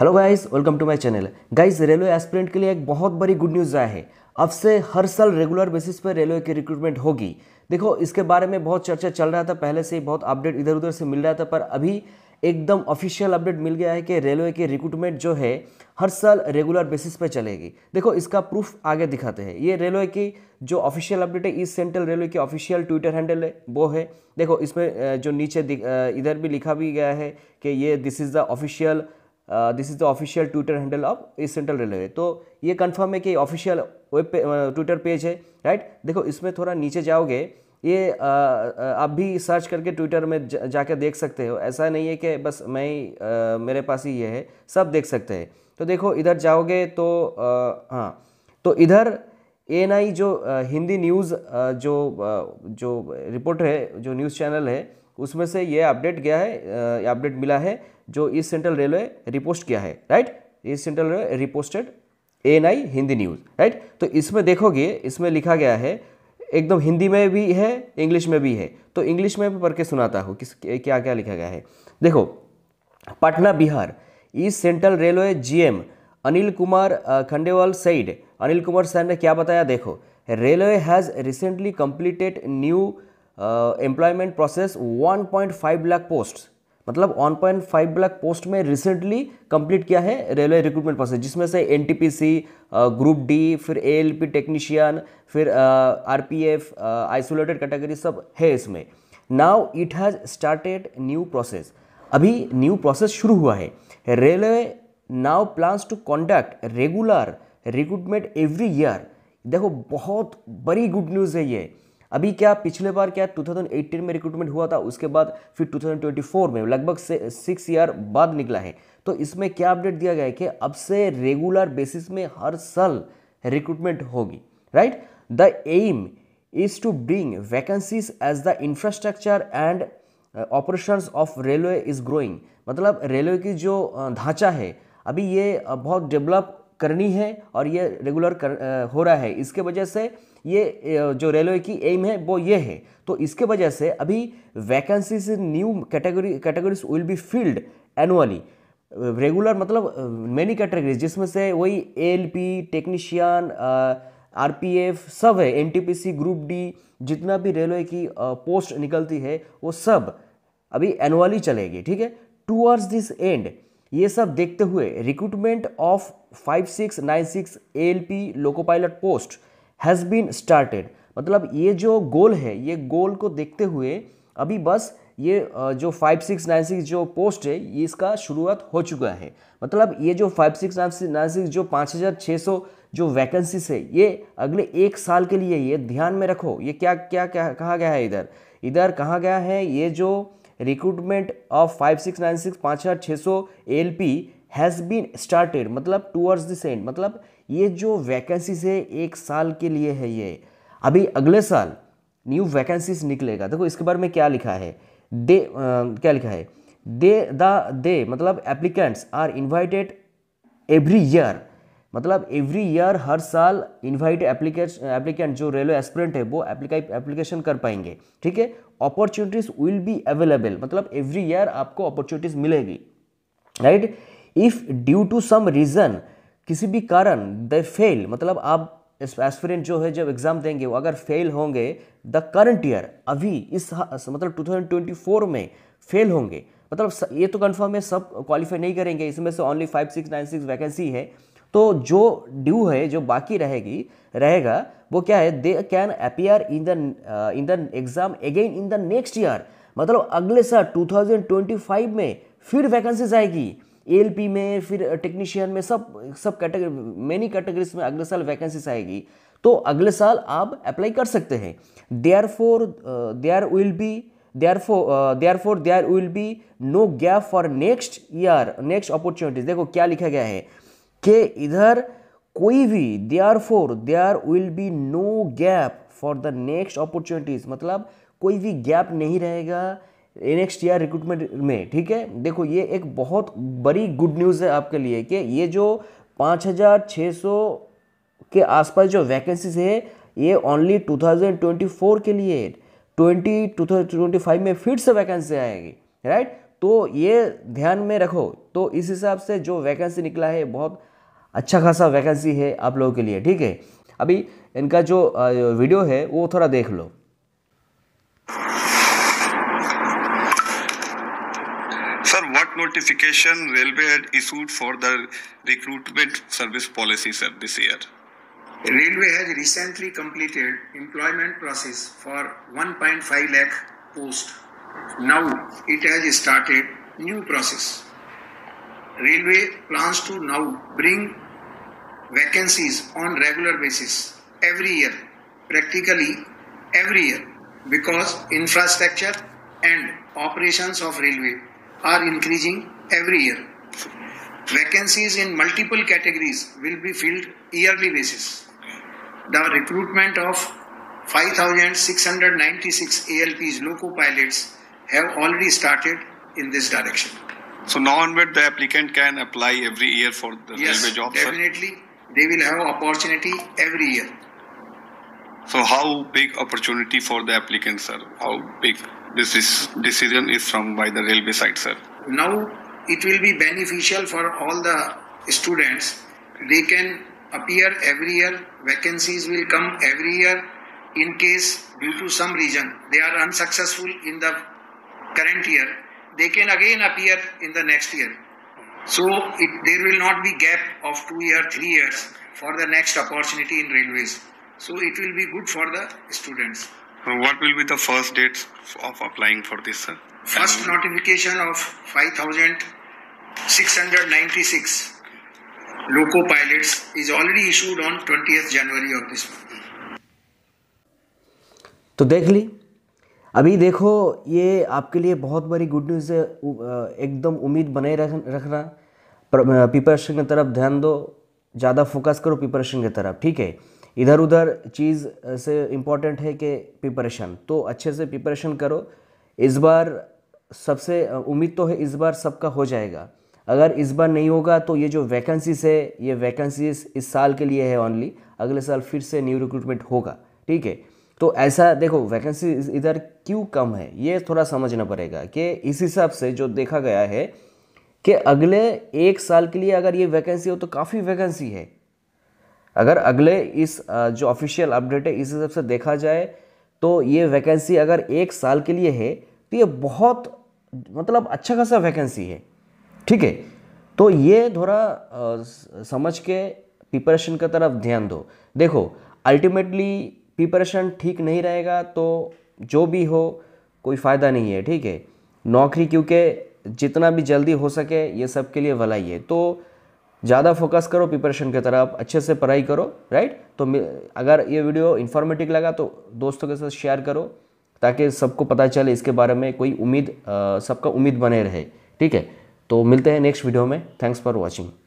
Hello guys welcome to my channel guys railway aspirant के लिए एक बहुत बड़ी गुड न्यूज़ आया है अब से हर साल रेगुलर बेसिस पर रेलवे की रिक्रूटमेंट होगी देखो इसके बारे में बहुत चर्चा चल रहा था पहले से ही बहुत अपडेट इधर उधर से मिल रहा था पर अभी एकदम ऑफिशियल अपडेट मिल गया है कि रेलवे की रिक्रूटमेंट जो है हर साल रेगुलर बेसिस पर चलेगी देखो इसका प्रूफ आगे दिखाते हैं ये रेलवे की जो ऑफिशियल अपडेट है ईस्ट सेंट्रल रेलवे की ऑफिशियल ट्विटर हैंडल है वो है देखो इसमें जो नीचे इधर भी लिखा भी गया है कि ये this is the official this is the official Twitter handle of East Central Railway तो ये कंफर्म है कि ऑफिशियल वेब पे, ट्विटर पेज है राइट देखो इसमें थोड़ा नीचे जाओगे ये uh, uh, आप भी सर्च करके ट्विटर में जा, जाकर देख सकते हो ऐसा नहीं है कि बस मैं आ, uh, मेरे पास ही ये है सब देख सकते हैं तो देखो इधर जाओगे तो आ, हाँ तो इधर ए जो हिंदी न्यूज़ जो जो रिपोर्टर है जो न्यूज़ चैनल है उसमें से ये अपडेट गया है अपडेट मिला है जो ईस्ट सेंट्रल रेलवे रिपोस्ट किया है right East Central Railway reposted A Hindi news right तो इसमें देखोगे इसमें लिखा गया है एकदम हिंदी में भी है इंग्लिश में भी है तो इंग्लिश में भी पढ़ के सुनाता हूँ किस क्या क्या लिखा गया है देखो Patna Bihar East Central Railway GM Anil Kumar Khandelwal said Anil Kumar Sain ने क्या बताया देखो railway has recently completed new employment process 1.5 lakh posts मतलब 1.5 लाख पोस्ट में रिसेंटली कंप्लीट किया है रेलवे रिक्रूटमेंट प्रोसेस जिसमें से एनटीपीसी ग्रुप डी फिर ए टेक्नीशियन फिर R P F isolated category सब है इसमें now it has started new process अभी न्यू प्रोसेस शुरू हुआ है railway now plans to conduct regular recruitment every year देखो बहुत बड़ी गुड न्यूज़ है ये अभी क्या पिछले बार क्या 2018 में रिक्रूटमेंट हुआ था उसके बाद फिर 2024 में लगभग सिक्स ईयर बाद निकला है तो इसमें क्या अपडेट दिया गया है कि अब से रेगुलर बेसिस में हर साल रिक्रूटमेंट होगी right the aim is to bring vacancies as the infrastructure and operation of railway is growing मतलब रेलवे की जो uh, ढांचा है अभी ये uh, बहुत डेवलप करनी है और ये रेगुलर कर, हो रहा है इसके वजह से ये जो रेलवे की एम है वो ये है तो इसके वजह से अभी vacancies new category categories will be filled annually regular मतलब मेनी कैटेगरीज जिसमें से वही L P technician R P F सब है N T P C group D जितना भी रेलवे की पोस्ट निकलती है वो सब अभी एनुअली चलेगी ठीक है टूअर्ड्स दिस एंड ये सब देखते हुए recruitment of five six six nine A L P loco pilot post has been started मतलब ये जो गोल है ये गोल को देखते हुए अभी बस ये जो फाइव सिक्स नाइन सिक्स जो पोस्ट है ये इसका शुरुआत हो चुका है मतलब ये जो फाइव सिक्स नाइन सिक्स जो पाँच हज़ार छः सौ जो वैकेंसीज है ये अगले एक साल के लिए ये ध्यान में रखो ये क्या क्या क्या कहा गया है इधर इधर कहा गया है ये जो recruitment of five six nine six पाँच हज़ार छः सौ L P has been started मतलब टूअर्ड्स दिस एंड मतलब ये जो वैकेंसीज है एक साल के लिए है ये अभी अगले साल न्यू वैकेंसीज निकलेगा देखो इसके बारे में क्या लिखा है दे आ, क्या लिखा है दे द दे मतलब applicants are invited every year मतलब एवरी ईयर हर साल इनवाइट एप्लीकेंट जो रेलवे एस्पिरेंट है वो एप्लीकेशन कर पाएंगे ठीक है अपॉर्चुनिटीज विल बी अवेलेबल मतलब एवरी ईयर आपको अपॉर्चुनिटीज मिलेगी right if due to some reason किसी भी कारण द फेल मतलब आप एस्पिरेंट जो है जब एग्ज़ाम देंगे वो अगर फेल होंगे द करंट ईयर अभी इस मतलब 2024 में फेल होंगे मतलब ये तो कंफर्म है सब क्वालिफाई नहीं करेंगे इसमें से only five six nine six vacancy है तो जो ड्यू है जो बाकी रहेगी रहेगा वो क्या है they can appear in the in the exam again in the next year मतलब अगले साल 2025 में फिर वैकेंसीज आएगी एलपी में फिर टेक्नीशियन uh, में सब सब कैटेगरी मेनी कैटेगरीज में अगले साल वैकेंसीज आएगी तो अगले साल आप अप्लाई कर सकते हैं therefore there will be therefore therefore there will be no gap for next year next opportunities देखो क्या लिखा गया है के इधर कोई भी they are for they are will be no gap for the next opportunities मतलब कोई भी गैप नहीं रहेगा नेक्स्ट ईयर रिक्रूटमेंट में ठीक है देखो ये एक बहुत बड़ी गुड न्यूज़ है आपके लिए कि ये जो पाँच हज़ार छः सौ के आसपास जो वैकेंसीज है ये ओनली 2024 के लिए 20 2025 में फिर से वैकेंसी आएगी राइट तो ये ध्यान में रखो तो इस हिसाब से जो वैकेंसी निकला है बहुत अच्छा खासा वैकेंसी है आप लोगों के लिए ठीक है अभी इनका जो वीडियो है वो थोड़ा देख लो sir what notification railway issued for the recruitment service policy sir this year railway has recently completed employment process for 1.5 lakh post now it has started new process railway plans to now bring vacancies on regular basis every year practically every year because infrastructure and operations of railway are increasing every year vacancies in multiple categories will be filled yearly basis the recruitment of 5696 alps loco pilots have already started in this direction so now onward the applicant can apply every year for the yes, railway job definitely sir? they will have opportunity every year. So how big opportunity for the applicants, sir? How big this is decision is from by the railway side, sir? Now it will be beneficial for all the students. They can appear every year. Vacancies will come every year. In case due to some reason they are unsuccessful in the current year, they can again appear in the next year so it, there will not be gap of two year, three years for the next opportunity in railways. So it will be good for the students. What will be the first date of applying for this, sir? First notification of 5,696 loco pilots is already issued on 20th January of this month. तो देख ली अभी देखो ये आपके लिए बहुत बड़ी good news है एकदम उम्मीद बनाए रख रखना प्रिपरेशन की तरफ ध्यान दो ज़्यादा फोकस करो प्रिपरेशन की तरफ ठीक है इधर उधर चीज़ से इम्पॉर्टेंट है कि प्रिपरेशन तो अच्छे से प्रिपरेशन करो इस बार सबसे उम्मीद तो है इस बार सबका हो जाएगा अगर इस बार नहीं होगा तो ये जो वैकेंसीज है ये वैकेंसीज इस साल के लिए है ओनली अगले साल फिर से न्यू रिक्रूटमेंट होगा ठीक है तो ऐसा देखो वैकेंसी इधर क्यों कम है ये थोड़ा समझना पड़ेगा कि इस हिसाब से जो देखा गया है कि अगले एक साल के लिए अगर ये वैकेंसी हो तो काफ़ी वैकेंसी है अगर अगले इस जो ऑफिशियल अपडेट है इस हिसाब से देखा जाए तो ये वैकेंसी अगर एक साल के लिए है तो ये बहुत मतलब अच्छा खासा वैकेंसी है ठीक है तो ये थोड़ा समझ के प्रिपरेशन की तरफ ध्यान दो देखो अल्टीमेटली प्रिपरेशन ठीक नहीं रहेगा तो जो भी हो कोई फ़ायदा नहीं है ठीक है नौकरी क्योंकि जितना भी जल्दी हो सके ये सब के लिए भलाई है तो ज़्यादा फोकस करो प्रिपरेशन की तरफ अच्छे से पढ़ाई करो राइट तो अगर ये वीडियो इन्फॉर्मेटिव लगा तो दोस्तों के साथ शेयर करो ताकि सबको पता चले इसके बारे में कोई उम्मीद सबका उम्मीद बने रहे ठीक है तो मिलते हैं नेक्स्ट वीडियो में थैंक्स फॉर वॉचिंग